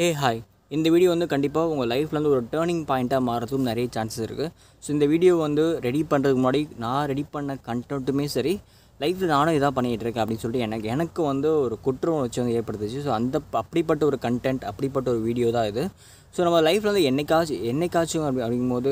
hey hi இந்த video வந்து கண்டிப்பாக உங்கள் லைஃப்பில் வந்து ஒரு டேர்னிங் பாயிண்ட்டாக மாறதுக்கும் நிறைய சான்சஸ் இருக்குது ஸோ இந்த வீடியோ வந்து ரெடி பண்ணுறதுக்கு முன்னாடி நான் ரெடி பண்ண கண்டென்ட்டுமே சரி லைஃப்பில் நானும் இதாக இருக்கேன் அப்படின்னு சொல்லிட்டு எனக்கு எனக்கு வந்து ஒரு குற்றம் உணர்ச்சி வந்து ஏற்படுத்துச்சு ஸோ அந்த அப்படிப்பட்ட ஒரு கண்டென்ட் அப்படிப்பட்ட ஒரு வீடியோ தான் இது ஸோ நம்ம லைஃப்பில் வந்து என்னைக்காச்சும் என்னைக்காச்சும் அப்படி அப்படிங்கும்போது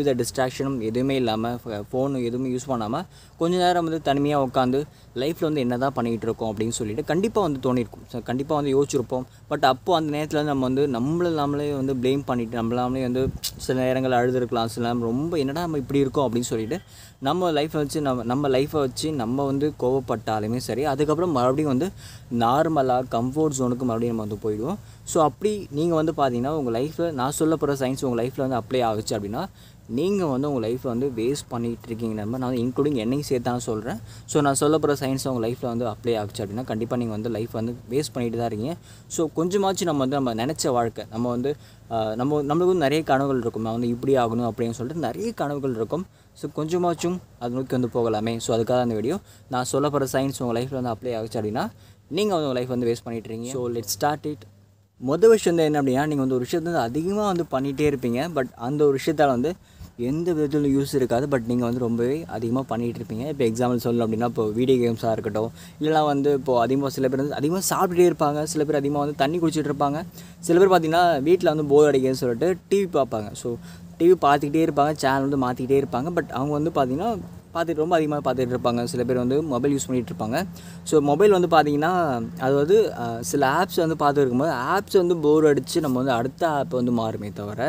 வித டிஸ்ட்ராக்ஷனும் எதுவுமே இல்லாமல் ஃபோனு எதுவுமே யூஸ் பண்ணாமல் கொஞ்ச நேரம் வந்து தனிமையாக உட்காந்து லைஃப்பில் வந்து என்ன தான் பண்ணிகிட்டு இருக்கோம் அப்படின்னு சொல்லிட்டு கண்டிப்பாக வந்து தோணிருக்கும் ஸோ கண்டிப்பாக வந்து யோசிச்சிருப்போம் பட் அப்போது அந்த நேரத்தில் வந்து நம்ம வந்து நம்மள நாமளே வந்து ப்ளேம் பண்ணிவிட்டு நம்மளாமலே வந்து சில நேரங்கள் அழுதுருக்கலாம் சில நேரம் ரொம்ப என்னடா நம்ம இப்படி இருக்கோம் அப்படின்னு சொல்லிட்டு நம்ம லைஃப்பை வச்சு நம்ம நம்ம லைஃப்பை வச்சு நம்ம வந்து கோவப்பட்டாலுமே சரி அதுக்கப்புறம் மறுபடியும் வந்து நார்மலாக கம்ஃபோர்ட் ஜோனுக்கு மறுபடியும் நம்ம வந்து போயிடுவோம் ஸோ அப்படி நீங்கள் வந்து பார்த்தீங்கன்னா உங்கள் லைஃப்பில் நான் சொல்ல போகிற சயின்ஸ் உங்கள் லைஃப்பில் வந்து அப்ளை ஆகுச்சு அப்படின்னா நீங்கள் வந்து உங்கள் லைஃப்பை வந்து வேஸ்ட் பண்ணிகிட்டு இருக்கீங்க நம்ம நான் இன்க்ளூடிங் என்னையும் சேர்த்து தான் சொல்கிறேன் ஸோ நான் சொல்ல போகிற சயின்ஸ் உங்கள் லைஃப்பில் வந்து அப்ளை ஆகுச்சு அப்படின்னா கண்டிப்பாக நீங்கள் வந்து லைஃப் வந்து வேஸ்ட் பண்ணிட்டு தான் இருக்கீங்க ஸோ கொஞ்சமாச்சும் நம்ம வந்து நம்ம நினச்ச வாழ்க்கை நம்ம வந்து நம்ம நம்மளுக்கு வந்து நிறைய கனவுகள் இருக்கும் நான் வந்து இப்படி ஆகணும் அப்படின்னு சொல்லிட்டு நிறைய கனவுகள் இருக்கும் ஸோ கொஞ்சமாச்சும் அது நோக்கி வந்து போகலாமே ஸோ அதுக்காக அந்த வீடியோ நான் சொல்ல போகிற சயின்ஸ் உங்கள் லைஃப்பில் வந்து அப்ளை ஆகுச்சு அப்படின்னா நீங்கள் வந்து உங்கள் லைஃப் வந்து வேஸ்ட் பண்ணிட்டுருங்க ஸோ லெட் ஸ்டார்ட் இட் மொதல் விஷயம் வந்து என்ன அப்படின்னா நீங்கள் வந்து ஒரு விஷயத்தை வந்து அதிகமாக வந்து பண்ணிகிட்டே இருப்பீங்க பட் அந்த ஒரு விஷயத்தால் வந்து எந்த விதத்திலும் யூஸ் இருக்காது பட் நீங்கள் வந்து ரொம்பவே அதிகமாக பண்ணிகிட்டு இருப்பீங்க இப்போ எக்ஸாம்பிள் சொல்லணும் அப்படின்னா இப்போ வீடியோ கேம்ஸாக இருக்கட்டும் இல்லைனா வந்து இப்போது அதிகமாக சில பேர் வந்து அதிகமாக சாப்பிட்டுட்டே இருப்பாங்க சில பேர் அதிகமாக வந்து தண்ணி குடிச்சிட்டு இருப்பாங்க சில பேர் பார்த்திங்கன்னா வீட்டில் வந்து போர் அடிக்குதுன்னு சொல்லிட்டு டிவி பார்ப்பாங்க ஸோ டிவி பார்த்துக்கிட்டே இருப்பாங்க சேனல் வந்து மாற்றிக்கிட்டே இருப்பாங்க பட் அவங்க வந்து பார்த்திங்கன்னா பார்த்துட்டு ரொம்ப அதிகமாக பார்த்துட்டு இருப்பாங்க சில பேர் வந்து மொபைல் யூஸ் பண்ணிகிட்டு இருப்பாங்க ஸோ மொபைல் வந்து பார்த்திங்கன்னா வந்து சில ஆப்ஸ் வந்து பார்த்து இருக்கும்போது ஆப்ஸ் வந்து போர் அடித்து நம்ம வந்து அடுத்த ஆப் வந்து மாறுமே தவிர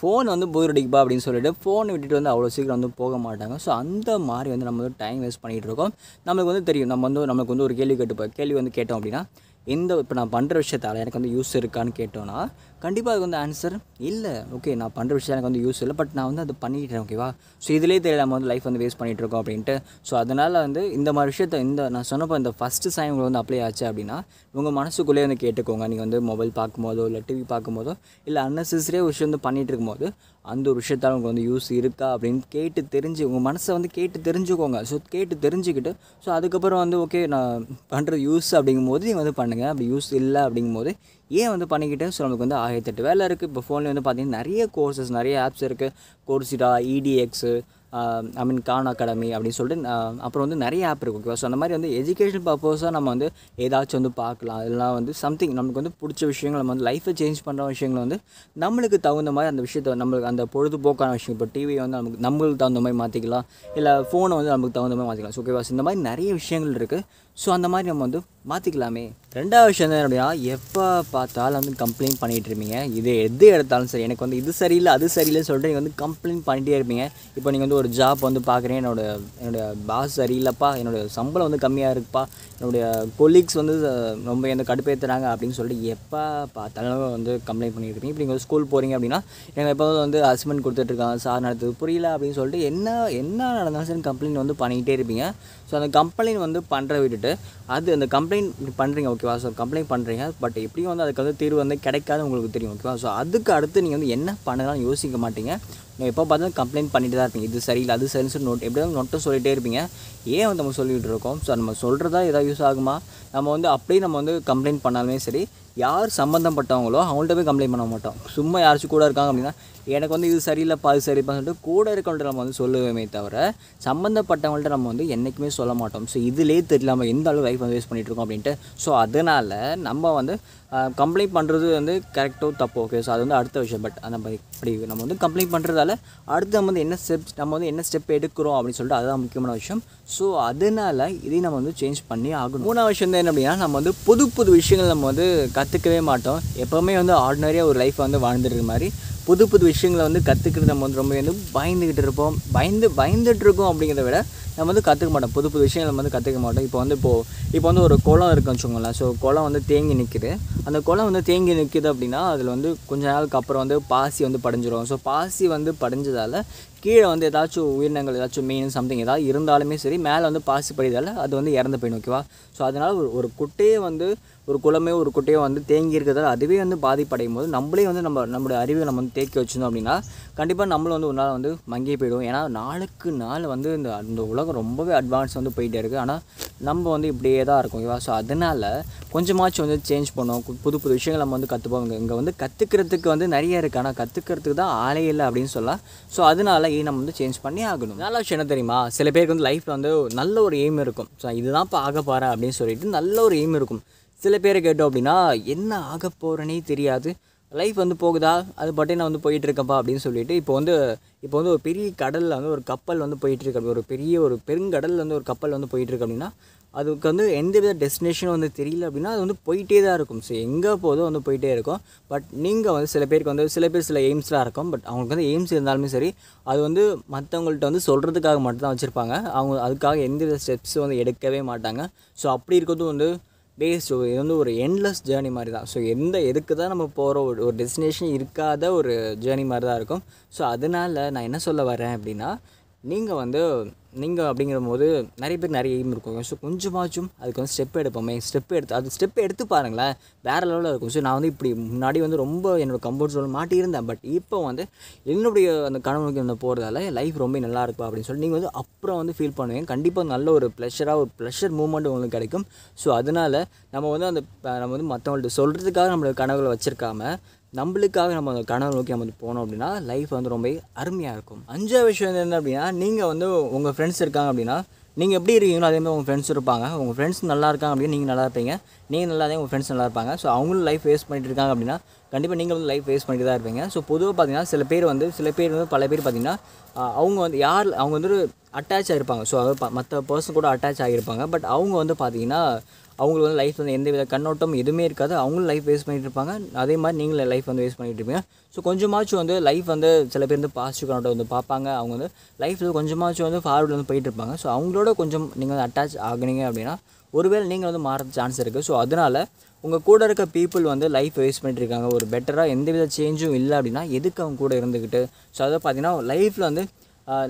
ஃபோன் வந்து போர் அடிக்குப்பா அப்படின்னு சொல்லிட்டு ஃபோனை விட்டுட்டு வந்து அவ்வளோ சீக்கிரம் வந்து போக மாட்டாங்க ஸோ அந்த மாதிரி வந்து நம்ம வந்து டைம் வேஸ்ட் பண்ணிகிட்டு இருக்கோம் நம்மளுக்கு வந்து தெரியும் நம்ம வந்து நம்மளுக்கு வந்து ஒரு கேள்வி கேட்டுப்போம் கேள்வி வந்து கேட்டோம் அப்படின்னா இந்த இப்போ நான் பண்ணுற விஷயத்தால் எனக்கு வந்து யூஸ் இருக்கான்னு கேட்டோன்னா கண்டிப்பாக அதுக்கு வந்து ஆன்சர் இல்லை ஓகே நான் பண்ணுற விஷயம் எனக்கு வந்து யூஸ் இல்லை பட் நான் வந்து அதை பண்ணிக்கிட்டேன் ஓகேவா ஸோ இதிலே தெரியல நம்ம வந்து லைஃப் வந்து வேஸ்ட் பண்ணிகிட்ருக்கோம் அப்படின்ட்டு ஸோ அதனால் வந்து இந்த மாதிரி விஷயத்த இந்த நான் சொன்னப்போ இந்த ஃபஸ்ட்டு சாயம் உங்களுக்கு வந்து அப்ளை ஆச்சு அப்படின்னா உங்கள் மனசுக்குள்ளே வந்து கேட்டுக்கோங்க நீங்கள் வந்து மொபைல் பார்க்கும்போதோ இல்லை டிவி பார்க்கும்போதோ இல்லை அன்னெசரியாக விஷயம் வந்து பண்ணிகிட்டு இருக்கும்போது அந்த ஒரு விஷயத்தால் உங்களுக்கு வந்து யூஸ் இருக்கா அப்படின்னு கேட்டு தெரிஞ்சு உங்கள் மனசை வந்து கேட்டு தெரிஞ்சுக்கோங்க ஸோ கேட்டு தெரிஞ்சுக்கிட்டு ஸோ அதுக்கப்புறம் வந்து ஓகே நான் பண்ணுறது யூஸ் அப்படிங்கும்போது நீங்கள் வந்து பண்ணுங்கள் பண்ணுங்க அப்படி யூஸ் இல்லை அப்படிங்கும்போது ஏன் வந்து பண்ணிக்கிட்டு ஸோ நமக்கு வந்து ஆயிரத்தெட்டு வேலை இருக்குது இப்போ ஃபோன்லேயே வந்து பார்த்திங்கன்னா நிறைய கோர்சஸ் நிறைய ஆப்ஸ் இருக்குது கோர்சிடா இடிஎக்ஸு ஐ மீன் கான் அகாடமி அப்படின்னு சொல்லிட்டு அப்புறம் வந்து நிறைய ஆப் இருக்குது ஓகேவா ஸோ அந்த மாதிரி வந்து எஜுகேஷன் பர்பஸாக நம்ம வந்து ஏதாச்சும் வந்து பார்க்கலாம் இல்லைனா வந்து சம்திங் நமக்கு வந்து பிடிச்ச விஷயங்கள் நம்ம வந்து லைஃப்பை சேஞ்ச் பண்ணுற விஷயங்கள் வந்து நம்மளுக்கு தகுந்த மாதிரி அந்த விஷயத்தை நம்மளுக்கு அந்த பொழுதுபோக்கான விஷயம் இப்போ டிவியை வந்து நமக்கு நம்மளுக்கு தகுந்த மாதிரி மாற்றிக்கலாம் இல்லை ஃபோனை வந்து நமக்கு தகுந்த மாதிரி மாற்றிக்கலாம் ஸோ ஓகேவா இந்த மாதிரி நிறைய விஷயங்கள் இருக்குது ஸோ அந்த மாதிரி நம்ம வந்து மாற்றிக்கலாமே ரெண்டாவது விஷயம் என்ன அப்படின்னா எப்போ பார்த்தாலும் வந்து கம்ப்ளைண்ட் பண்ணிகிட்டு இருப்பீங்க இது எது எடுத்தாலும் சரி எனக்கு வந்து இது சரியில்லை அது சரியில்லைன்னு சொல்லிட்டு நீங்கள் வந்து கம்ப்ளைண்ட் பண்ணிகிட்டே இருப்பீங்க இப்போ நீங்கள் வந்து ஒரு ஜாப் வந்து பார்க்குறேன் என்னோடய என்னோடய பாஸ் சரியில்லைப்பா என்னோடய சம்பளம் வந்து கம்மியாக இருக்குப்பா என்னுடைய கொலீக்ஸ் வந்து ரொம்ப எந்த கடுப்பேற்றுறாங்க அப்படின்னு சொல்லிட்டு எப்போ பார்த்தாலும் வந்து கம்ப்ளைண்ட் பண்ணிகிட்டு இருப்பீங்க இப்போ நீங்கள் ஸ்கூல் போகிறீங்க அப்படின்னா எனக்கு எப்போ வந்து ஹஸ்பண்ட் கொடுத்துட்ருக்காங்க சார் நடத்துது புரியல அப்படின்னு சொல்லிட்டு என்ன என்ன நடந்தாலும் சரி கம்ப்ளைண்ட் வந்து பண்ணிக்கிட்டே இருப்பீங்க ஸோ அந்த கம்ப்ளைண்ட் வந்து பண்ணுற விட்டுட்டு சொல்லிட்டு அது அந்த கம்ப்ளைண்ட் பண்ணுறீங்க ஓகேவா ஸோ கம்ப்ளைண்ட் பண்ணுறீங்க பட் எப்படியும் வந்து அதுக்கு வந்து தீர்வு வந்து கிடைக்காது உங்களுக்கு தெரியும் ஓகேவா ஸோ அதுக்கு அடுத்து நீங்கள் வந்து என்ன பண்ணலாம்னு யோசிக்க மாட்டீங்க நீங்கள் எப்போ பார்த்தாலும் கம்ப்ளைண்ட் பண்ணிட்டு தான் இருப்பீங்க இது சரியில்லை அது சரின்னு சொல்லி நோட் எப்படி தான் நொட்டும் சொல்லிகிட்டே இருப்பீங்க ஏன் வந்து நம்ம சொல்லிகிட்டு இருக்கோம் ஸோ நம்ம சொல்கிறதா எதாவது யூஸ் ஆகுமா நம்ம வந்து அப்படியே நம்ம வந்து கம்ப்ளைண்ட் பண்ணாலுமே சரி யார் சம்மந்தப்பட்டவங்களோ அவங்கள்ட்ட போய் கம்ப்ளைண்ட் பண்ண மாட்டோம் சும்மா யாராச்சும் கூட இருக்காங்க அப்படின்னா எனக்கு வந்து இது சரியில்லைப்பா அது சரிப்பா சொல்லிட்டு கூட இருக்கவங்கள்ட்ட நம்ம வந்து சொல்லுவேமே தவிர சம்மந்தப்பட்டவங்கள்ட்ட நம்ம வந்து என்றைக்குமே சொல்ல மாட்டோம் ஸோ இதுலேயே தெரியல நம்ம எந்த அளவு லைஃப் வந்து வேஸ்ட் பண்ணிகிட்ருக்கோம் அப்படின்ட்டு ஸோ அதனால் நம்ம வந்து கம்ப்ளைண்ட் பண்ணுறது வந்து கரெக்டோ தப்போ ஓகே ஸோ அது வந்து அடுத்த விஷயம் பட் நம்ம இப்படி நம்ம வந்து கம்ப்ளைண்ட் பண்ணுறதால அடுத்து நம்ம வந்து என்ன ஸ்டெப்ஸ் நம்ம வந்து என்ன ஸ்டெப் எடுக்கிறோம் அப்படின்னு சொல்லிட்டு அதுதான் முக்கியமான விஷயம் ஸோ அதனால் இதையும் நம்ம வந்து சேஞ்ச் பண்ணி ஆகணும் மூணாவது விஷயம் தான் என்ன அப்படின்னா நம்ம வந்து புது புது விஷயங்கள் நம்ம வந்து கற்றுக்கவே மாட்டோம் எப்போவுமே வந்து ஆர்டினரியாக ஒரு லைஃப் வந்து வாழ்ந்துடுற மாதிரி புது புது விஷயங்களை வந்து கற்றுக்கிறது நம்ம வந்து ரொம்ப வந்து பயந்துக்கிட்டு இருப்போம் பயந்து இருக்கோம் அப்படிங்கிறத விட நம்ம வந்து கற்றுக்க மாட்டோம் புது புது விஷயங்கள் நம்ம வந்து கற்றுக்க மாட்டோம் இப்போ வந்து இப்போது இப்போ வந்து ஒரு குளம் இருக்குன்னு வச்சுக்கோங்களேன் ஸோ குளம் வந்து தேங்கி நிற்குது அந்த குளம் வந்து தேங்கி நிற்குது அப்படின்னா அதில் வந்து கொஞ்ச நாளுக்கு அப்புறம் வந்து பாசி வந்து படிஞ்சிடும் ஸோ பாசி வந்து படைஞ்சதால் கீழே வந்து ஏதாச்சும் உயிரினங்கள் ஏதாச்சும் மீன் சம்திங் ஏதாவது இருந்தாலுமே சரி மேலே வந்து பாசி படிதால் அது வந்து இறந்து போயிடும் ஓகேவா ஸோ அதனால் ஒரு ஒரு குட்டையே வந்து ஒரு குளமே ஒரு குட்டையோ வந்து தேங்கி இருக்கிறதால அதுவே வந்து பாதிப்படையும் போது நம்மளே வந்து நம்ம நம்மளுடைய அறிவை நம்ம வந்து தேக்கி வச்சிருந்தோம் அப்படின்னா கண்டிப்பாக நம்மளும் வந்து ஒரு நாள் வந்து மங்கி போயிடும் ஏன்னா நாளுக்கு நாள் வந்து இந்த அந்த உலகம் ரொம்பவே அட்வான்ஸ் வந்து போயிட்டே இருக்குது ஆனால் நம்ம வந்து இப்படியே தான் இருக்கும் ஓகேவா ஸோ அதனால் கொஞ்சமாச்சும் வந்து சேஞ்ச் பண்ணோம் புது புது விஷயங்கள் நம்ம வந்து கற்றுப்போம் இங்கே வந்து கற்றுக்கிறதுக்கு வந்து நிறைய இருக்குது ஆனால் கற்றுக்கிறதுக்கு தான் ஆளே இல்லை அப்படின்னு சொல்லலாம் ஸோ அதனால் அதனால் எய்ம் வந்து சேஞ்ச் பண்ணி ஆகணும் நல்ல விஷயம் என்ன தெரியுமா சில பேருக்கு வந்து லைஃப்பில் வந்து நல்ல ஒரு எய்ம் இருக்கும் ஸோ இதுதான் இப்போ ஆக போகிறேன் அப்படின்னு சொல்லிட்டு நல்ல ஒரு எய்ம் இருக்கும் சில பேர் கேட்டோம் அப்படின்னா என்ன ஆக போகிறேனே தெரியாது லைஃப் வந்து போகுதா அது பட்டே நான் வந்து போயிட்டுருக்கப்பா அப்படின்னு சொல்லிட்டு இப்போ வந்து இப்போ வந்து ஒரு பெரிய கடலில் வந்து ஒரு கப்பல் வந்து போயிட்டுருக்கு ஒரு பெரிய ஒரு பெருங்கடலில் வந்து ஒரு கப்பல் வந்து போயிட்டுருக்கு அப்படின்னா அதுக்கு வந்து எந்த வித டெஸ்டினேஷனும் வந்து தெரியல அப்படின்னா அது வந்து போயிட்டே தான் இருக்கும் ஸோ எங்கே போதும் வந்து போயிட்டே இருக்கும் பட் நீங்கள் வந்து சில பேருக்கு வந்து சில பேர் சில எய்ம்ஸ்லாம் இருக்கும் பட் அவங்களுக்கு வந்து எய்ம்ஸ் இருந்தாலுமே சரி அது வந்து மற்றவங்கள்ட்ட வந்து சொல்கிறதுக்காக மட்டும்தான் வச்சுருப்பாங்க அவங்க அதுக்காக எந்த வித ஸ்டெப்ஸும் வந்து எடுக்கவே மாட்டாங்க ஸோ அப்படி இருக்கிறதும் வந்து பேஸ்ட் இது வந்து ஒரு என்லெஸ் ஜேர்னி மாதிரி தான் ஸோ எந்த எதுக்கு தான் நம்ம போகிற ஒரு ஒரு டெஸ்டினேஷன் இருக்காத ஒரு ஜேர்னி மாதிரி தான் இருக்கும் ஸோ அதனால் நான் என்ன சொல்ல வரேன் அப்படின்னா நீங்கள் வந்து நீங்கள் அப்படிங்கிற போது நிறைய பேர் நிறைய எய்ம் இருக்கும் ஸோ கொஞ்சமாச்சும் அதுக்கு வந்து ஸ்டெப் எடுப்போமே ஸ்டெப் எடுத்து அது ஸ்டெப் எடுத்து பாருங்களேன் வேறு லெவலில் இருக்கும் ஸோ நான் வந்து இப்படி முன்னாடி வந்து ரொம்ப என்னோடய கம்ஃபர்ட் ஜோன் மாட்டியிருந்தேன் பட் இப்போ வந்து என்னுடைய அந்த கனவுக்கு வந்து போகிறதால லைஃப் ரொம்ப நல்லா இருக்கும் அப்படின்னு சொல்லி நீங்கள் வந்து அப்புறம் வந்து ஃபீல் பண்ணுவீங்க கண்டிப்பாக நல்ல ஒரு ப்ளஷராக ஒரு ப்ளஷர் மூமெண்ட் உங்களுக்கு கிடைக்கும் ஸோ அதனால் நம்ம வந்து அந்த நம்ம வந்து மற்றவங்கள்ட்ட சொல்கிறதுக்காக நம்மளோட கனவுகளை வச்சுருக்காமல் நம்மளுக்காக நம்ம அந்த கனவு நோக்கி நம்ம வந்து போனோம் அப்படின்னா லைஃப் வந்து ரொம்ப அருமையாக இருக்கும் அஞ்சாவது விஷயம் என்ன அப்படின்னா நீங்கள் வந்து உங்கள் ஃப்ரெண்ட்ஸ் இருக்காங்க அப்படின்னா நீங்கள் எப்படி இருக்கீங்களோ அதேமாதிரி உங்கள் ஃப்ரெண்ட்ஸ் இருப்பாங்க உங்கள் ஃப்ரெண்ட்ஸ் நல்லா இருக்காங்க அப்படின்னு நீங்கள் நல்லா இருப்பீங்க நீங்கள் நல்லா தான் உங்கள் ஃப்ரெண்ட்ஸ் நல்லா இருப்பாங்க ஸோ அவங்களும் லைஃப் வேஸ்ட் பண்ணிட்டு இருக்காங்க அப்படின்னா கண்டிப்பாக நீங்கள் வந்து லைஃப் வேஸ்ட் பண்ணிட்டு தான் இருப்பீங்க ஸோ பொதுவாக பார்த்தீங்கன்னா சில பேர் வந்து சில பேர் வந்து பல பேர் பார்த்திங்கன்னா அவங்க வந்து யார் அவங்க வந்து அட்டாச் ஆகிருப்பாங்க ஸோ அதாவது மற்ற பர்சன் கூட அட்டாச் ஆகியிருப்பாங்க பட் அவங்க வந்து பார்த்தீங்கன்னா அவங்களுக்கு வந்து லைஃப் வந்து எந்த வித கண்ணோட்டம் எதுவுமே இருக்காது அவங்களும் லைஃப் வேஸ்ட் பண்ணிட்டு இருப்பாங்க அதே மாதிரி நீங்களும் லைஃப் வந்து வேஸ்ட் பண்ணிட்டு இருப்பீங்க ஸோ கொஞ்சமாச்சும் வந்து லைஃப் வந்து சில பேர் வந்து பாசிட்டிவ் கண்ணோட்டம் வந்து பார்ப்பாங்க அவங்க வந்து லைஃப்பில் கொஞ்சமாச்சும் வந்து ஃபார்வர்டில் வந்து போயிட்டு இருப்பாங்க ஸோ அவங்களோட கொஞ்சம் நீங்கள் வந்து அட்டாச் ஆகினீங்க அப்படின்னா ஒருவேளை நீங்கள் வந்து மாற சான்ஸ் இருக்குது ஸோ அதனால் உங்கள் கூட இருக்க பீப்புள் வந்து லைஃப் வேஸ்ட் இருக்காங்க ஒரு பெட்டராக எந்தவித சேஞ்சும் இல்லை அப்படின்னா எதுக்கு அவங்க கூட இருந்துக்கிட்டு ஸோ அதை பார்த்தீங்கன்னா லைஃப்பில் வந்து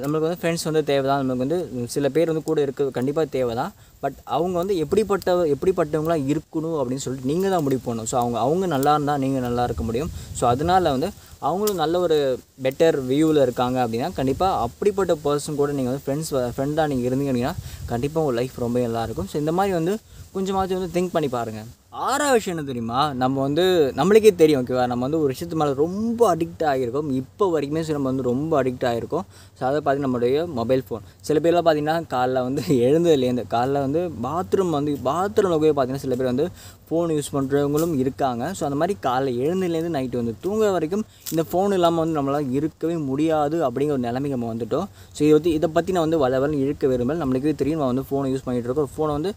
நம்மளுக்கு வந்து ஃப்ரெண்ட்ஸ் வந்து தேவை தான் நம்மளுக்கு வந்து சில பேர் வந்து கூட இருக்க கண்டிப்பாக தேவை தான் பட் அவங்க வந்து எப்படிப்பட்ட எப்படிப்பட்டவங்களாக இருக்கணும் அப்படின்னு சொல்லிட்டு நீங்கள் தான் முடிவு பண்ணணும் ஸோ அவங்க அவங்க நல்லா இருந்தால் நீங்கள் நல்லா இருக்க முடியும் ஸோ அதனால் வந்து அவங்களும் நல்ல ஒரு பெட்டர் வியூவில் இருக்காங்க அப்படின்னா கண்டிப்பாக அப்படிப்பட்ட பர்சன் கூட நீங்கள் வந்து ஃப்ரெண்ட்ஸ் ஃப்ரெண்டாக நீங்கள் இருந்தீங்க அப்படின்னா கண்டிப்பாக உங்கள் லைஃப் ரொம்ப நல்லாயிருக்கும் ஸோ இந்த மாதிரி வந்து கொஞ்சமாச்சும் வந்து திங்க் பண்ணி பாருங்கள் ஆறாவது விஷயம் என்ன தெரியுமா நம்ம வந்து நம்மளுக்கே தெரியும் ஓகேவா நம்ம வந்து ஒரு விஷயத்து மேலே ரொம்ப அடிக்ட் ஆகியிருக்கோம் இப்போ வரைக்குமே சரி நம்ம வந்து ரொம்ப அடிக்ட் ஆகிருக்கோம் ஸோ அதை பார்த்து நம்மளுடைய மொபைல் ஃபோன் சில பேர்லாம் பார்த்தீங்கன்னா காலைல வந்து எழுந்ததுலேருந்து காலைல வந்து பாத்ரூம் வந்து பாத்ரூமில் போய் பார்த்தீங்கன்னா சில பேர் வந்து ஃபோன் யூஸ் பண்ணுறவங்களும் இருக்காங்க ஸோ அந்த மாதிரி காலை எழுந்துலேருந்து நைட்டு வந்து தூங்க வரைக்கும் இந்த ஃபோன் இல்லாமல் வந்து நம்மளால் இருக்கவே முடியாது அப்படிங்கிற ஒரு நிலைமைக்கு நம்ம வந்துவிட்டோம் ஸோ இதை பற்றி இதை பற்றி நான் வந்து வள வளன்னு இருக்க விரும்பல நம்மளுக்கு தெரியும் நான் வந்து ஃபோனை யூஸ் பண்ணிகிட்டு இருக்கோம் ஃபோனை வந்து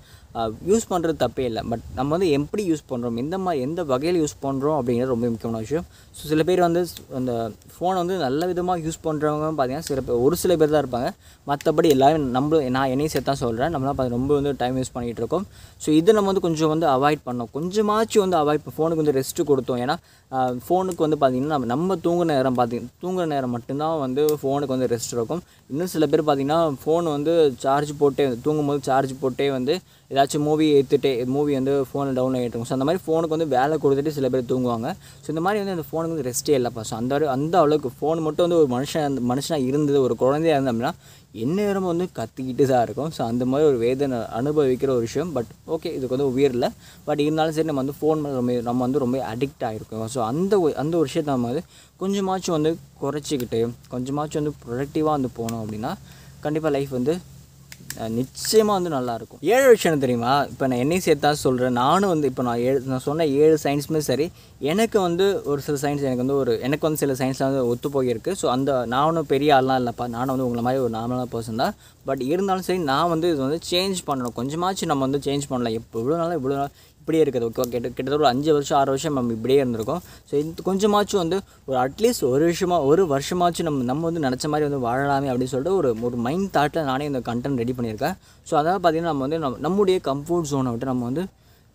யூஸ் பண்ணுறது தப்பே இல்லை பட் நம்ம வந்து எப்படி யூஸ் பண்ணுறோம் எந்த மாதிரி எந்த வகையில் யூஸ் பண்ணுறோம் அப்படிங்கிறது ரொம்ப முக்கியமான விஷயம் ஸோ சில பேர் வந்து அந்த ஃபோனை வந்து நல்ல விதமாக யூஸ் பண்ணுறவங்க பார்த்தீங்கன்னா சில பேர் ஒரு சில பேர் தான் இருப்பாங்க மற்றபடி எல்லாரும் நம்ம நான் என்னையும் சேர்த்தா சொல்கிறேன் நம்மளாம் ரொம்ப வந்து டைம் யூஸ் பண்ணிகிட்டு இருக்கோம் ஸோ இதை நம்ம வந்து கொஞ்சம் வந்து அவாய்ட் பண்ணோம் பண்ணோம் கொஞ்சமாச்சும் வந்து அவள் இப்போ ஃபோனுக்கு வந்து ரெஸ்ட்டு கொடுத்தோம் ஏன்னா ஃபோனுக்கு வந்து பார்த்திங்கன்னா நம்ம நம்ம தூங்குற நேரம் பார்த்திங்க தூங்குற நேரம் மட்டும்தான் வந்து ஃபோனுக்கு வந்து ரெஸ்ட் இருக்கும் இன்னும் சில பேர் பார்த்திங்கன்னா ஃபோன் வந்து சார்ஜ் போட்டே தூங்கும் போது சார்ஜ் போட்டே வந்து ஏதாச்சும் மூவி ஏற்றுட்டு மூவி வந்து ஃபோனை டவுன் ஆகிட்டு ஸோ அந்த மாதிரி ஃபோனுக்கு வந்து வேலை கொடுத்துட்டு சில பேர் தூங்குவாங்க ஸோ இந்த மாதிரி வந்து அந்த ஃபோனுக்கு வந்து ரெஸ்ட்டே இல்லைப்பா ஸோ அந்த அந்த அளவுக்கு ஃபோன் மட்டும் வந்து ஒரு மனுஷன் அந்த மனுஷனாக இருந்தது ஒரு குழந்தையாக இருந்தோம்னா எந்நேரமும் வந்து கத்திக்கிட்டு தான் இருக்கும் ஸோ அந்த மாதிரி ஒரு வேதனை அனுபவிக்கிற ஒரு விஷயம் பட் ஓகே இதுக்கு வந்து உயர் இல்லை பட் இருந்தாலும் சரி நம்ம வந்து ஃபோன் ரொம்ப நம்ம வந்து ரொம்ப அடிக்ட் ஆகிருக்கோம் ஸோ அந்த அந்த ஒரு விஷயத்தை நம்ம வந்து கொஞ்சமாச்சும் வந்து குறைச்சிக்கிட்டு கொஞ்சமாச்சும் வந்து ப்ரொடக்டிவாக வந்து போனோம் அப்படின்னா கண்டிப்பாக லைஃப் வந்து நிச்சயமாக வந்து நல்லாயிருக்கும் ஏழு விஷயம் தெரியுமா இப்போ நான் என்னையும் சேர்த்தா சொல்கிறேன் நானும் வந்து இப்போ நான் ஏழு நான் சொன்ன ஏழு சயின்ஸுமே சரி எனக்கு வந்து ஒரு சில சயின்ஸ் எனக்கு வந்து ஒரு எனக்கு வந்து சில சயின்ஸில் வந்து ஒத்து போயிருக்கு ஸோ அந்த நானும் பெரிய ஆள்லாம் இல்லைப்பா நானும் வந்து உங்களை மாதிரி ஒரு நார்மலாக பர்சன் தான் பட் இருந்தாலும் சரி நான் வந்து இது வந்து சேஞ்ச் பண்ணணும் கொஞ்சமாச்சு நம்ம வந்து சேஞ்ச் பண்ணலாம் இவ்வளோ நாளாக இவ்வளோ நாள் இப்படியே இருக்குது ஓகே கிட்ட கிட்டத்தட்ட ஒரு அஞ்சு வருஷம் ஆறு வருஷம் நம்ம இப்படியே இருந்திருக்கோம் ஸோ இந்த கொஞ்சமாச்சும் வந்து ஒரு அட்லீஸ்ட் ஒரு வருஷமாக ஒரு வருஷமாச்சும் நம்ம நம்ம வந்து நினச்ச மாதிரி வந்து வாழலாமே அப்படின்னு சொல்லிட்டு ஒரு ஒரு மைண்ட் தாட்டில் நானே இந்த கண்டென்ட் ரெடி பண்ணியிருக்கேன் ஸோ அதாவது பார்த்திங்கன்னா நம்ம வந்து நம்முடைய கம்ஃபர்ட் ஜோனை விட்டு நம்ம வந்து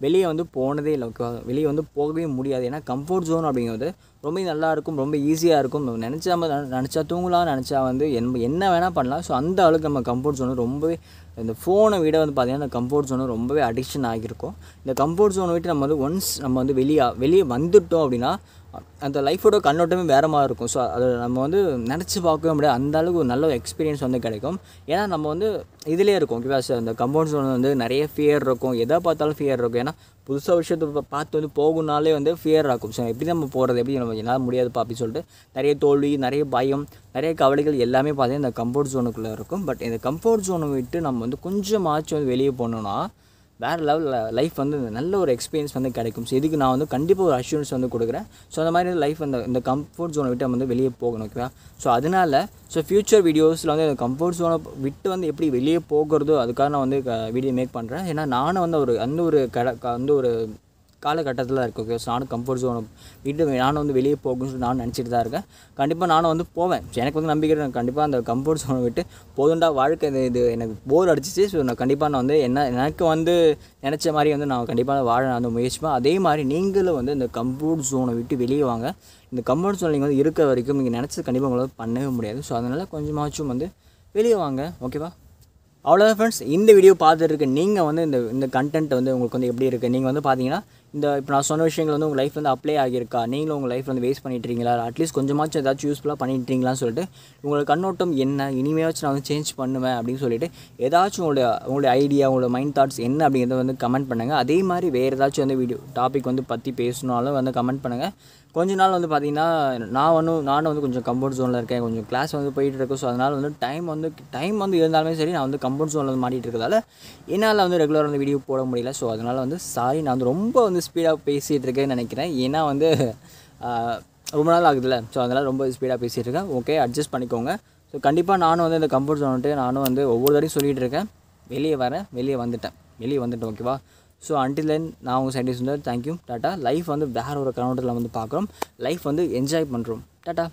வெளியே வந்து போனதே இல்லை ஓகேவா வெளியே வந்து போகவே முடியாது ஏன்னா கம்ஃபர்ட் ஜோன் அப்படிங்கிறது ரொம்ப நல்லாயிருக்கும் ரொம்ப ஈஸியாக இருக்கும் நினச்சா நம்ம நினச்சா தூங்கலாம் நினச்சா வந்து என்ன என்ன வேணால் பண்ணலாம் ஸோ அந்த அளவுக்கு நம்ம கம்ஃபர்ட் ஜோன் ரொம்பவே இந்த ஃபோனை விட வந்து பார்த்திங்கன்னா இந்த கம்ஃபர்ட் ஜோனு ரொம்பவே அடிக்ஷன் ஆகியிருக்கும் இந்த கம்ஃபர்ட் ஜோனை விட்டு நம்ம வந்து ஒன்ஸ் நம்ம வந்து வெளியே வெளியே வந்துவிட்டோம் அப்படின்னா அந்த லைஃபோட கண்ணோட்டமே வேறு மாதிரி இருக்கும் ஸோ அதை நம்ம வந்து நினச்சி பார்க்கவே முடியாது அந்த அளவுக்கு ஒரு நல்ல எக்ஸ்பீரியன்ஸ் வந்து கிடைக்கும் ஏன்னா நம்ம வந்து இதிலே இருக்கும் ஓகேவா சார் அந்த கம்பவுண்ட் ஜோன் வந்து நிறைய ஃபியர் இருக்கும் எதை பார்த்தாலும் ஃபியர் இருக்கும் ஏன்னா புதுசாக விஷயத்தை பார்த்து வந்து போகணுனாலே வந்து ஃபியர் ஆகும் ஸோ எப்படி நம்ம போகிறது எப்படி நம்ம என்னால் முடியாதுப்பா அப்படின்னு சொல்லிட்டு நிறைய தோல்வி நிறைய பயம் நிறைய கவலைகள் எல்லாமே பார்த்தீங்கன்னா இந்த கம்ஃபோர்ட் ஜோனுக்குள்ளே இருக்கும் பட் இந்த கம்ஃபோர்ட் ஜோனை விட்டு நம்ம வந்து கொஞ்சமாச்சும் வந்து வெளியே போனோம்னா வேறு லெவலில் லைஃப் வந்து நல்ல ஒரு எக்ஸ்பீரியன்ஸ் வந்து கிடைக்கும் ஸோ இதுக்கு நான் வந்து கண்டிப்பாக ஒரு அஷூரன்ஸ் வந்து கொடுக்குறேன் ஸோ அந்த மாதிரி லைஃப் அந்த இந்த கம்ஃபர்ட் ஜோனை விட்டு வந்து வெளியே போகணும் ஓகேவா ஸோ அதனால் ஸோ ஃப்யூச்சர் வீடியோஸில் வந்து இந்த கம்ஃபர்ட் ஜோனை விட்டு வந்து எப்படி வெளியே போகிறதோ அதுக்காக நான் வந்து வீடியோ மேக் பண்ணுறேன் ஏன்னா நானும் வந்து ஒரு அந்த ஒரு கட அந்த ஒரு காலகட்டத்தில் தான் இருக்குது ஓகே ஸோ நானும் கம்ஃபர்ட் ஜோன் வீட்டு நானும் வந்து வெளியே போகணும்னு சொல்லி நானும் நினச்சிட்டு தான் இருக்கேன் கண்டிப்பாக நானும் வந்து போவேன் எனக்கு வந்து நம்பிக்கை நான் கண்டிப்பாக அந்த கம்ஃபர்ட் ஜோனை விட்டு போதுண்டா வாழ்க்கை இது இது எனக்கு போர் அடிச்சிச்சு ஸோ நான் கண்டிப்பாக நான் வந்து என்ன எனக்கு வந்து நினச்ச மாதிரி வந்து நான் கண்டிப்பாக வாழ அந்த முயற்சிப்பேன் அதே மாதிரி நீங்களும் வந்து இந்த கம்ஃபர்ட் ஜோனை விட்டு வெளியே வாங்க இந்த கம்ஃபர்ட் ஜோன் நீங்கள் வந்து இருக்கிற வரைக்கும் நீங்கள் நினச்சது கண்டிப்பாக உங்களால் பண்ணவே முடியாது ஸோ அதனால் கொஞ்சமாச்சும் வந்து வெளியே வாங்க ஓகேவா அவ்வளோதான் ஃப்ரெண்ட்ஸ் இந்த வீடியோ பார்த்துட்டு நீங்கள் வந்து இந்த இந்த கண்டென்ட் வந்து உங்களுக்கு வந்து எப்படி இருக்குது நீங்கள் வந்து பார்த்தீங்கன்னா இந்த இப்போ நான் சொன்ன விஷயங்கள் வந்து உங்கள் லைஃப் வந்து அப்ளை ஆகியிருக்கா நீங்களும் உங்கள் லைஃப் வந்து வேஸ்ட் பண்ணிட்டுறீங்களா அட்லீஸ்ட் கொஞ்சமாச்சும் ஏதாச்சும் யூஸ்ஃபுல்லாக பண்ணிட்டுறீங்களான்னு சொல்லிட்டு உங்களுக்கு கண்ணோட்டம் என்ன இனிமேயாச்சும் நான் வந்து சேஞ்ச் பண்ணுவேன் அப்படின்னு சொல்லிட்டு ஏதாச்சும் உங்களுடைய உங்களுடைய ஐடியா உங்களோட மைண்ட் தாட்ஸ் என்ன அப்படிங்கிறத வந்து கமெண்ட் பண்ணுங்கள் அதே மாதிரி வேறு ஏதாச்சும் வந்து வீடியோ டாபிக் வந்து பற்றி பேசினாலும் வந்து கமெண்ட் பண்ணுங்கள் கொஞ்ச நாள் வந்து பார்த்திங்கன்னா நான் வந்து நானும் வந்து கொஞ்சம் கம்ஃபர்ட் ஜோனில் இருக்கேன் கொஞ்சம் கிளாஸ் வந்து போயிட்டு இருக்கோம் ஸோ அதனால் வந்து டைம் வந்து டைம் வந்து இருந்தாலுமே சரி நான் வந்து கம்ஃபர்ட் ஜோனில் வந்து மாட்டிகிட்டு இருக்கிறதால என்னால் வந்து ரெகுலராக வந்து வீடியோ போட முடியல ஸோ அதனால் வந்து சாரி நான் வந்து ரொம்ப வந்து ஸ்பீடாக பேசிகிட்டு இருக்கேன்னு நினைக்கிறேன் ஏன்னா வந்து ரொம்ப நாள் ஆகுதுல்ல ஸோ அதனால் ரொம்ப ஸ்பீடாக பேசிகிட்டு இருக்கேன் ஓகே அட்ஜஸ்ட் பண்ணிக்கோங்க ஸோ கண்டிப்பாக நானும் வந்து இந்த கம்ஃபர்ட் ஜோன்ட்டு நானும் வந்து ஒவ்வொரு தடையும் சொல்லிகிட்டு இருக்கேன் வெளியே வரேன் வெளியே வந்துட்டேன் வெளியே வந்துட்டேன் ஓகேவா ஸோ அன்டில் தென் நான் உங்கள் சைண்டிஸ்ட் வந்து தேங்க்யூ டாட்டா லைஃப் வந்து வேறு ஒரு கிரௌண்டில் வந்து பார்க்குறோம் லைஃப் வந்து என்ஜாய் பண்ணுறோம் டாட்டா